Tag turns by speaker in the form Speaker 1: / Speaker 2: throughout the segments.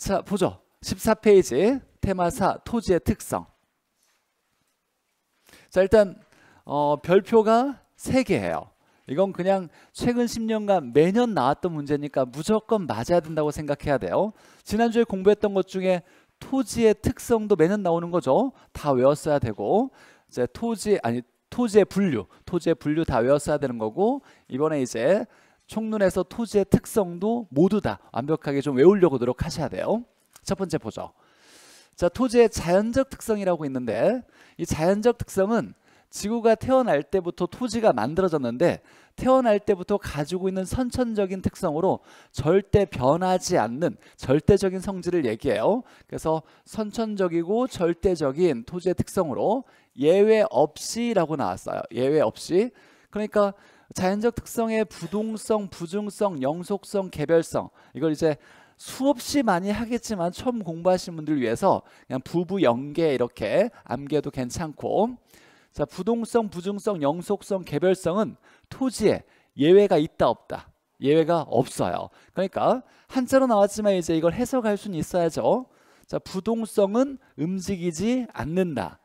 Speaker 1: 자, 보죠. 14페이지 테마 4 토지의 특성. 자, 일단 어, 별표가 3개예요. 이건 그냥 최근 10년간 매년 나왔던 문제니까 무조건 맞아야 된다고 생각해야 돼요. 지난주에 공부했던 것 중에 토지의 특성도 매년 나오는 거죠. 다 외웠어야 되고 이제 토지 아니 토지의 분류, 토지의 분류 다 외웠어야 되는 거고 이번에 이제 총론에서 토지의 특성도 모두 다 완벽하게 좀 외우려고 노력하셔야 돼요. 첫 번째 보죠. 자, 토지의 자연적 특성이라고 있는데 이 자연적 특성은 지구가 태어날 때부터 토지가 만들어졌는데 태어날 때부터 가지고 있는 선천적인 특성으로 절대 변하지 않는 절대적인 성질을 얘기해요. 그래서 선천적이고 절대적인 토지의 특성으로 예외 없이라고 나왔어요. 예외 없이. 그러니까 자연적 특성의 부동성, 부중성, 영속성, 개별성 이걸 이제 수없이 많이 하겠지만 처음 공부하신 분들을 위해서 그냥 부부 연계 이렇게 암기해도 괜찮고 자 부동성, 부중성, 영속성, 개별성은 토지에 예외가 있다 없다 예외가 없어요. 그러니까 한자로 나왔지만 이제 이걸 해석할 수는 있어야죠. 자 부동성은 움직이지 않는다.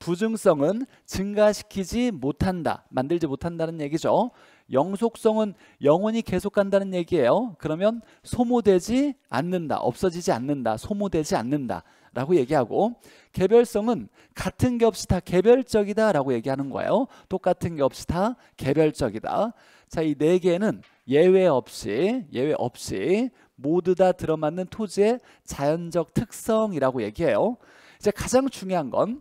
Speaker 1: 부증성은 증가시키지 못한다. 만들지 못한다는 얘기죠. 영속성은 영원히 계속 간다는 얘기예요. 그러면 소모되지 않는다. 없어지지 않는다. 소모되지 않는다. 라고 얘기하고 개별성은 같은 게 없이 다 개별적이다 라고 얘기하는 거예요. 똑같은 게 없이 다 개별적이다. 자, 이 네 개는 예외 없이 예외 없이 모두 다 들어맞는 토지의 자연적 특성이라고 얘기해요. 이제 가장 중요한 건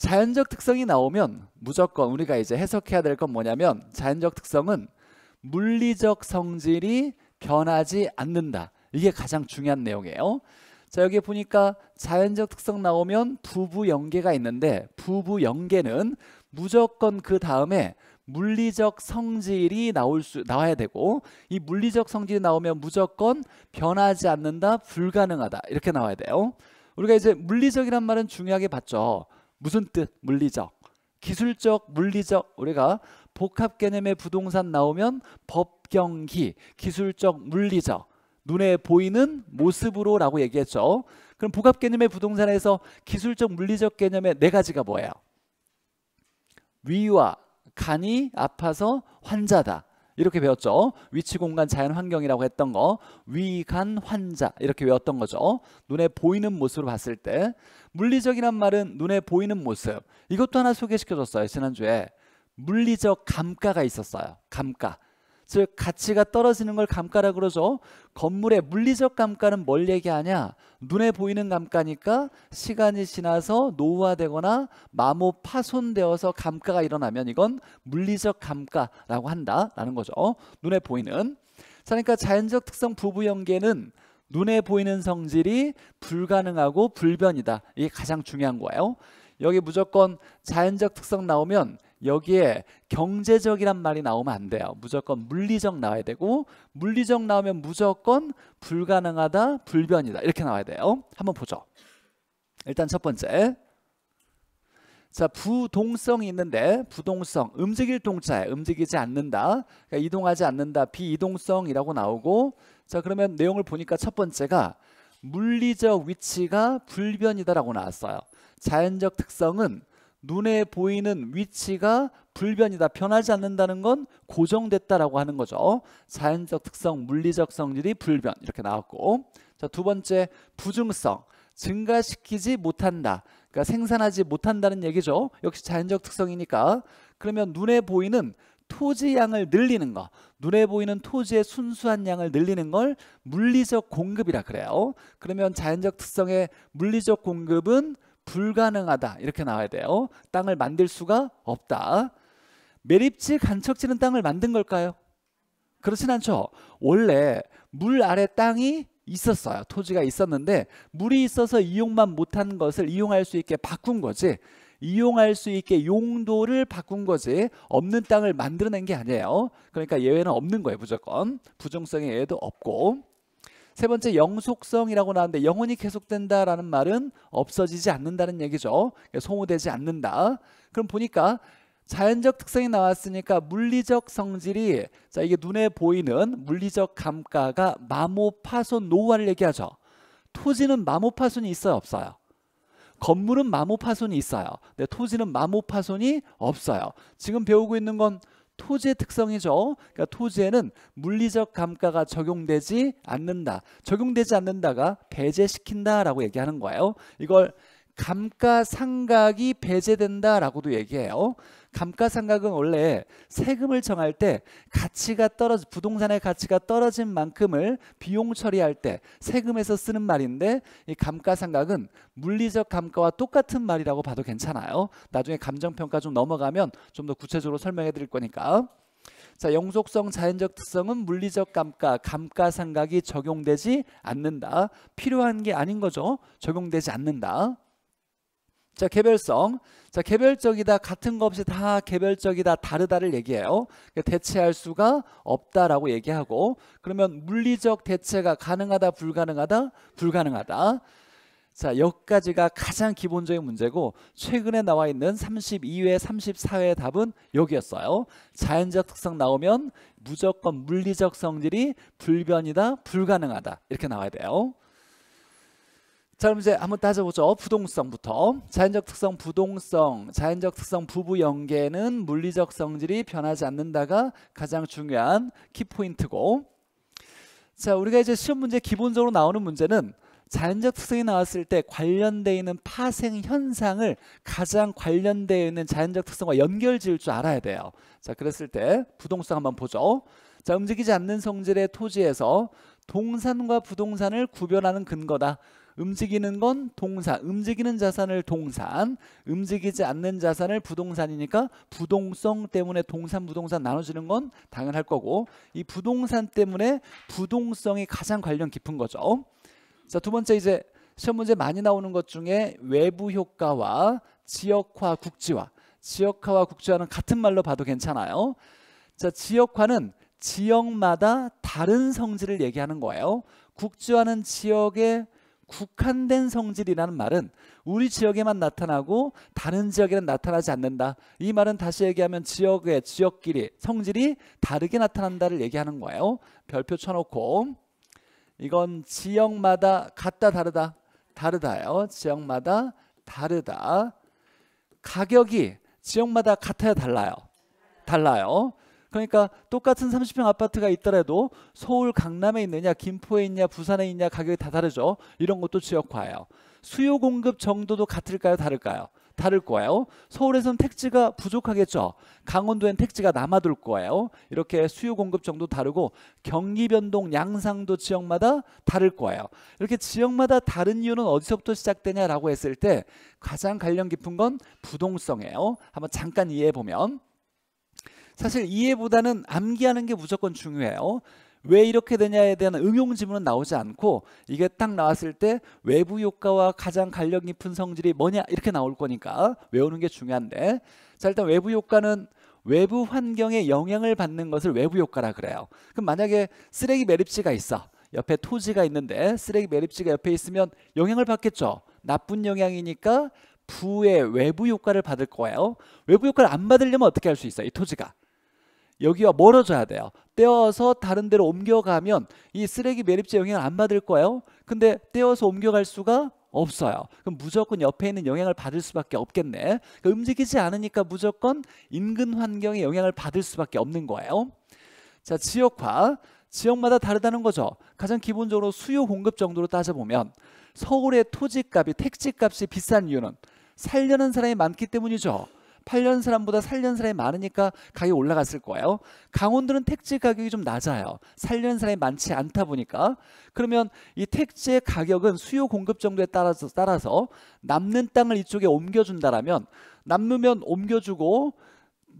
Speaker 1: 자연적 특성이 나오면 무조건 우리가 이제 해석해야 될 건 뭐냐면 자연적 특성은 물리적 성질이 변하지 않는다. 이게 가장 중요한 내용이에요. 자 여기 보니까 자연적 특성 나오면 부부 연계가 있는데 부부 연계는 무조건 그 다음에 물리적 성질이 나올 수 나와야 되고 이 물리적 성질이 나오면 무조건 변하지 않는다 불가능하다 이렇게 나와야 돼요 우리가 이제 물리적이란 말은 중요하게 봤죠 무슨 뜻? 물리적. 기술적, 물리적 우리가 복합 개념의 부동산 나오면 법경기, 기술적, 물리적 눈에 보이는 모습으로 라고 얘기했죠. 그럼 복합 개념의 부동산에서 기술적, 물리적 개념의 네 가지가 뭐예요? 위와 간이 아파서 환자다. 이렇게 배웠죠. 위치 공간 자연 환경이라고 했던 거 위간 환자 이렇게 외웠던 거죠. 눈에 보이는 모습으로 봤을 때 물리적이란 말은 눈에 보이는 모습 이것도 하나 소개시켜줬어요. 지난주에 물리적 감가가 있었어요. 감가 즉 가치가 떨어지는 걸 감가라 그러죠. 건물의 물리적 감가는 뭘 얘기하냐? 눈에 보이는 감가니까 시간이 지나서 노후화되거나 마모 파손되어서 감가가 일어나면 이건 물리적 감가라고 한다라는 거죠. 눈에 보이는. 자, 그러니까 자연적 특성 부부 연계는 눈에 보이는 성질이 불가능하고 불변이다. 이게 가장 중요한 거예요. 여기 무조건 자연적 특성 나오면 여기에 경제적이란 말이 나오면 안 돼요. 무조건 물리적 나와야 되고 물리적 나오면 무조건 불가능하다, 불변이다 이렇게 나와야 돼요. 한번 보죠. 일단 첫 번째 자 부동성이 있는데 부동성 움직일 동자에 움직이지 않는다 그러니까 이동하지 않는다 비이동성이라고 나오고 자 그러면 내용을 보니까 첫 번째가 물리적 위치가 불변이다라고 나왔어요 자연적 특성은 눈에 보이는 위치가 불변이다. 변하지 않는다는 건 고정됐다라고 하는 거죠. 자연적 특성, 물리적 성질이 불변 이렇게 나왔고 자, 두 번째 부증성 증가시키지 못한다. 그러니까 생산하지 못한다는 얘기죠. 역시 자연적 특성이니까 그러면 눈에 보이는 토지 양을 늘리는 거 눈에 보이는 토지의 순수한 양을 늘리는 걸 물리적 공급이라 그래요 그러면 자연적 특성의 물리적 공급은 불가능하다 이렇게 나와야 돼요. 땅을 만들 수가 없다. 매립지 간척지는 땅을 만든 걸까요? 그렇진 않죠. 원래 물 아래 땅이 있었어요. 토지가 있었는데 물이 있어서 이용만 못한 것을 이용할 수 있게 바꾼 거지. 이용할 수 있게 용도를 바꾼 거지 없는 땅을 만들어낸 게 아니에요. 그러니까 예외는 없는 거예요. 무조건 부정성의 예외도 없고 세 번째 영속성이라고 나왔는데 영원히 계속된다라는 말은 없어지지 않는다는 얘기죠. 그러니까 소모되지 않는다. 그럼 보니까 자연적 특성이 나왔으니까 물리적 성질이 자 이게 눈에 보이는 물리적 감가가 마모파손 노화를 얘기하죠. 토지는 마모파손이 있어요 없어요. 건물은 마모파손이 있어요. 근데 토지는 마모파손이 없어요. 지금 배우고 있는 건 토지의 특성이죠. 그러니까 토지에는 물리적 감가가 적용되지 않는다. 적용되지 않는다가 배제시킨다라고 얘기하는 거예요. 이걸 감가상각이 배제된다라고도 얘기해요. 감가상각은 원래 세금을 정할 때 가치가 떨어져 부동산의 가치가 떨어진 만큼을 비용 처리할 때 세금에서 쓰는 말인데 이 감가상각은 물리적 감가와 똑같은 말이라고 봐도 괜찮아요. 나중에 감정평가 좀 넘어가면 좀 더 구체적으로 설명해 드릴 거니까. 자, 영속성 자연적 특성은 물리적 감가, 감가상각이 적용되지 않는다. 필요한 게 아닌 거죠. 적용되지 않는다. 자, 개별성. 자, 개별적이다, 같은 것 없이 다 개별적이다, 다르다를 얘기해요. 그러니까 대체할 수가 없다라고 얘기하고, 그러면 물리적 대체가 가능하다, 불가능하다, 불가능하다. 자, 여기까지가 가장 기본적인 문제고 최근에 나와 있는 32회, 34회의 답은 여기였어요. 자연적 특성 나오면 무조건 물리적 성질이 불변이다, 불가능하다 이렇게 나와야 돼요. 자 그럼 이제 한번 따져보죠. 부동성부터 자연적 특성 부동성, 자연적 특성 부부 연계는 물리적 성질이 변하지 않는다가 가장 중요한 키포인트고 자 우리가 이제 시험 문제 기본적으로 나오는 문제는 자연적 특성이 나왔을 때 관련돼 있는 파생 현상을 가장 관련되어 있는 자연적 특성과 연결 지을 줄 알아야 돼요. 자 그랬을 때 부동성 한번 보죠. 자 움직이지 않는 성질의 토지에서 동산과 부동산을 구별하는 근거다. 움직이는 건 동사, 움직이는 자산을 동산, 움직이지 않는 자산을 부동산이니까 부동성 때문에 동산, 부동산 나눠지는 건 당연할 거고 이 부동산 때문에 부동성이 가장 관련 깊은 거죠. 자, 두 번째 이제 시험 문제 많이 나오는 것 중에 외부 효과와 지역화, 국지화 지역화와 국지화는 같은 말로 봐도 괜찮아요. 자, 지역화는 지역마다 다른 성질을 얘기하는 거예요. 국지화는 지역의 국한된 성질이라는 말은 우리 지역에만 나타나고 다른 지역에는 나타나지 않는다. 이 말은 다시 얘기하면 지역의 지역끼리 성질이 다르게 나타난다를 얘기하는 거예요. 별표 쳐놓고 이건 지역마다 같다 다르다 다르다요. 지역마다 다르다. 가격이 지역마다 같아야 달라요. 달라요. 그러니까 똑같은 30평 아파트가 있더라도 서울 강남에 있느냐 김포에 있냐 부산에 있냐 가격이 다 다르죠. 이런 것도 지역화예요. 수요 공급 정도도 같을까요? 다를까요? 다를 거예요. 서울에선 택지가 부족하겠죠. 강원도엔 택지가 남아둘 거예요. 이렇게 수요 공급 정도 다르고 경기 변동 양상도 지역마다 다를 거예요. 이렇게 지역마다 다른 이유는 어디서부터 시작되냐라고 했을 때 가장 관련 깊은 건 부동성이에요. 한번 잠깐 이해해 보면 사실 이해보다는 암기하는 게 무조건 중요해요. 왜 이렇게 되냐에 대한 응용 지문은 나오지 않고 이게 딱 나왔을 때 외부 효과와 가장 간력 깊은 성질이 뭐냐 이렇게 나올 거니까 외우는 게 중요한데 자 일단 외부 효과는 외부 환경에 영향을 받는 것을 외부 효과라 그래요. 그럼 만약에 쓰레기 매립지가 있어. 옆에 토지가 있는데 쓰레기 매립지가 옆에 있으면 영향을 받겠죠. 나쁜 영향이니까 부의 외부 효과를 받을 거예요. 외부 효과를 안 받으려면 어떻게 할 수 있어요? 이 토지가. 여기와 멀어져야 돼요. 떼어서 다른 데로 옮겨가면 이 쓰레기 매립지 영향을 안 받을 거예요. 근데 떼어서 옮겨갈 수가 없어요. 그럼 무조건 옆에 있는 영향을 받을 수밖에 없겠네. 그러니까 움직이지 않으니까 무조건 인근 환경에 영향을 받을 수밖에 없는 거예요. 자, 지역화. 지역마다 다르다는 거죠. 가장 기본적으로 수요 공급 정도로 따져보면 서울의 토지값이 택지값이 비싼 이유는 살려는 사람이 많기 때문이죠. 8년 사람보다 살년 사람이 많으니까 가격이 올라갔을 거예요. 강원도는 택지 가격이 좀 낮아요. 4년 사람이 많지 않다 보니까 그러면 이 택지의 가격은 수요 공급 정도에 따라서 따라서 남는 땅을 이쪽에 옮겨준다라면 남으면 옮겨주고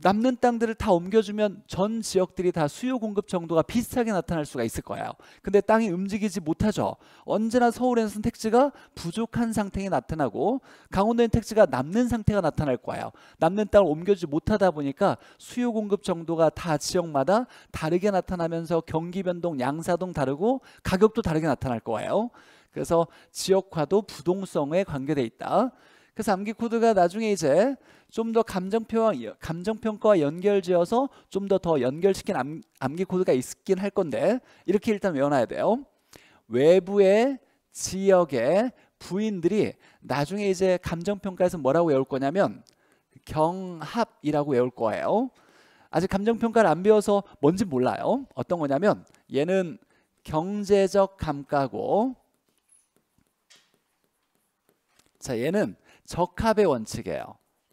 Speaker 1: 남는 땅들을 다 옮겨주면 전 지역들이 다 수요 공급 정도가 비슷하게 나타날 수가 있을 거예요. 근데 땅이 움직이지 못하죠. 언제나 서울에는 택지가 부족한 상태가 나타나고 강원도에 택지가 남는 상태가 나타날 거예요. 남는 땅을 옮겨주지 못하다 보니까 수요 공급 정도가 다 지역마다 다르게 나타나면서 경기 변동, 양사동 다르고 가격도 다르게 나타날 거예요. 그래서 지역화도 부동성에 관계돼 있다. 그래서 암기 코드가 나중에 이제 좀 더 감정평 감정평가와 연결지어서 좀 더 더 연결시킨 암, 암기 코드가 있긴 할 건데 이렇게 일단 외워놔야 돼요. 외부의 지역의 부인들이 나중에 이제 감정평가에서 뭐라고 외울 거냐면 경합이라고 외울 거예요. 아직 감정평가를 안 배워서 뭔지 몰라요. 어떤 거냐면 얘는 경제적 감가고 자 얘는 적합의 원칙이에요.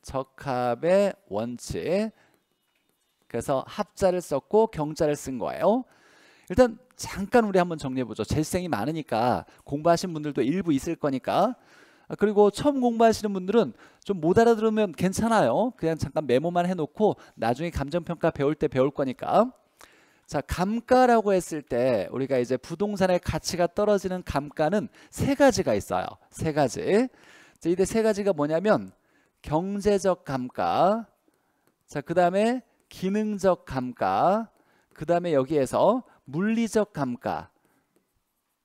Speaker 1: 적합의 원칙. 그래서 합자를 썼고 경자를 쓴 거예요. 일단 잠깐 우리 한번 정리해보죠. 재수생이 많으니까 공부하신 분들도 일부 있을 거니까 아, 그리고 처음 공부하시는 분들은 좀 못 알아들으면 괜찮아요. 그냥 잠깐 메모만 해놓고 나중에 감정평가 배울 때 배울 거니까 자 감가라고 했을 때 우리가 이제 부동산의 가치가 떨어지는 감가는 세 가지가 있어요. 세 가지 자, 이때 세 가지가 뭐냐면 경제적 감가, 자, 그 다음에 기능적 감가, 그 다음에 여기에서 물리적 감가.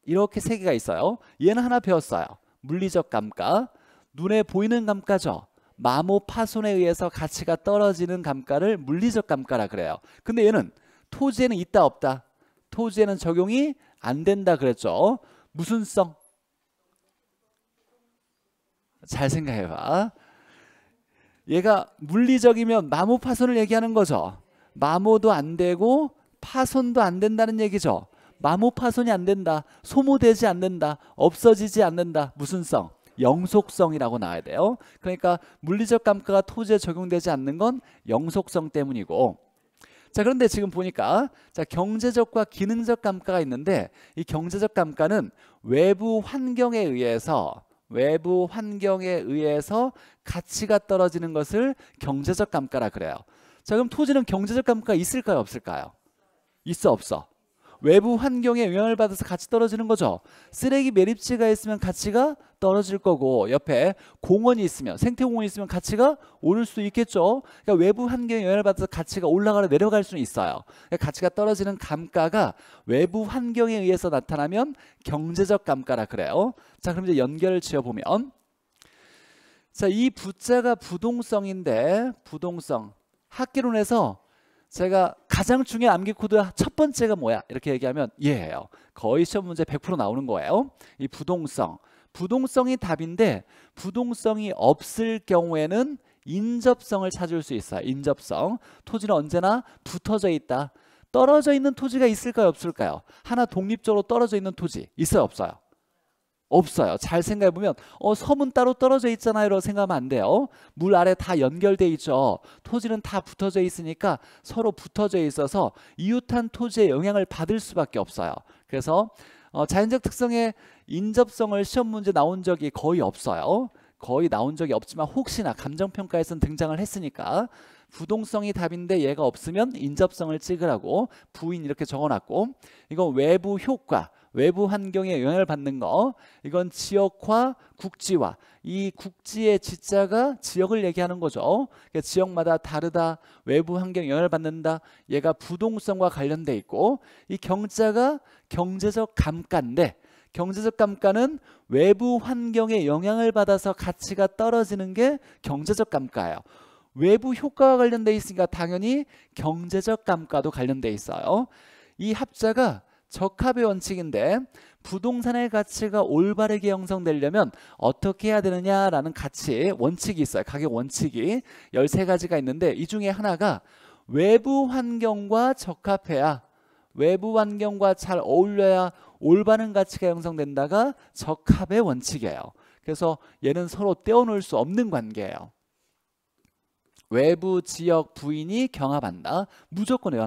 Speaker 1: 이렇게 세 개가 있어요. 얘는 하나 배웠어요. 물리적 감가. 눈에 보이는 감가죠. 마모 파손에 의해서 가치가 떨어지는 감가를 물리적 감가라 그래요. 근데 얘는 토지에는 있다 없다. 토지에는 적용이 안 된다 그랬죠. 무슨성 잘 생각해봐. 얘가 물리적이면 마모 파손을 얘기하는 거죠. 마모도 안 되고 파손도 안 된다는 얘기죠. 마모 파손이 안 된다. 소모되지 않는다. 없어지지 않는다. 무슨 성? 영속성이라고 나와야 돼요. 그러니까 물리적 감가가 토지에 적용되지 않는 건 영속성 때문이고 자 그런데 지금 보니까 자 경제적과 기능적 감가가 있는데 이 경제적 감가는 외부 환경에 의해서 외부 환경에 의해서 가치가 떨어지는 것을 경제적 감가라 그래요. 자, 그럼 토지는 경제적 감가 있을까요, 없을까요? 있어, 없어? 외부 환경에 영향을 받아서 같이 떨어지는 거죠. 쓰레기 매립지가 있으면 가치가 떨어질 거고 옆에 공원이 있으면 생태공원이 있으면 가치가 오를 수 있겠죠. 그러니까 외부 환경에 영향을 받아서 가치가 올라가려 내려갈 수는 있어요. 그러니까 가치가 떨어지는 감가가 외부 환경에 의해서 나타나면 경제적 감가라 그래요. 자 그럼 이제 연결을 지어보면 자이 부자가 부동성인데 부동성 학기론에서 제가 가장 중요한 암기 코드 첫 번째가 뭐야? 이렇게 얘기하면 예예요. 거의 시험 문제 100% 나오는 거예요. 이 부동성. 부동성이 답인데 부동성이 없을 경우에는 인접성을 찾을 수 있어요. 인접성. 토지는 언제나 붙어져 있다. 떨어져 있는 토지가 있을까요? 없을까요? 하나 독립적으로 떨어져 있는 토지 있어요? 없어요? 없어요. 잘 생각해 보면 어 섬은 따로 떨어져 있잖아요. 이러 생각하면 안 돼요. 물 아래 다 연결돼 있죠. 토지는 다 붙어져 있으니까 서로 붙어져 있어서 이웃한 토지의 영향을 받을 수밖에 없어요. 그래서 어, 자연적 특성의 인접성을 시험 문제 나온 적이 거의 없어요. 거의 나온 적이 없지만 혹시나 감정평가에선 등장을 했으니까 부동성이 답인데 얘가 없으면 인접성을 찍으라고 부인 이렇게 적어놨고 이건 외부 효과 외부 환경에 영향을 받는 거 이건 지역화 국지화 이 국지의 지자가 지역을 얘기하는 거죠 그러니까 지역마다 다르다 외부 환경에 영향을 받는다 얘가 부동성과 관련돼 있고 이 경자가 경제적 감가인데 경제적 감가는 외부 환경에 영향을 받아서 가치가 떨어지는 게 경제적 감가예요 외부 효과와 관련돼 있으니까 당연히 경제적 감가도 관련돼 있어요. 이 합자가 적합의 원칙인데 부동산의 가치가 올바르게 형성되려면 어떻게 해야 되느냐라는 가치 원칙이 있어요. 가격 원칙이 13가지가 있는데 이 중에 하나가 외부 환경과 적합해야 외부 환경과 잘 어울려야 올바른 가치가 형성된다가 적합의 원칙이에요. 그래서 얘는 서로 떼어놓을 수 없는 관계예요. 외부 지역 부인이 경합한다. 무조건 외워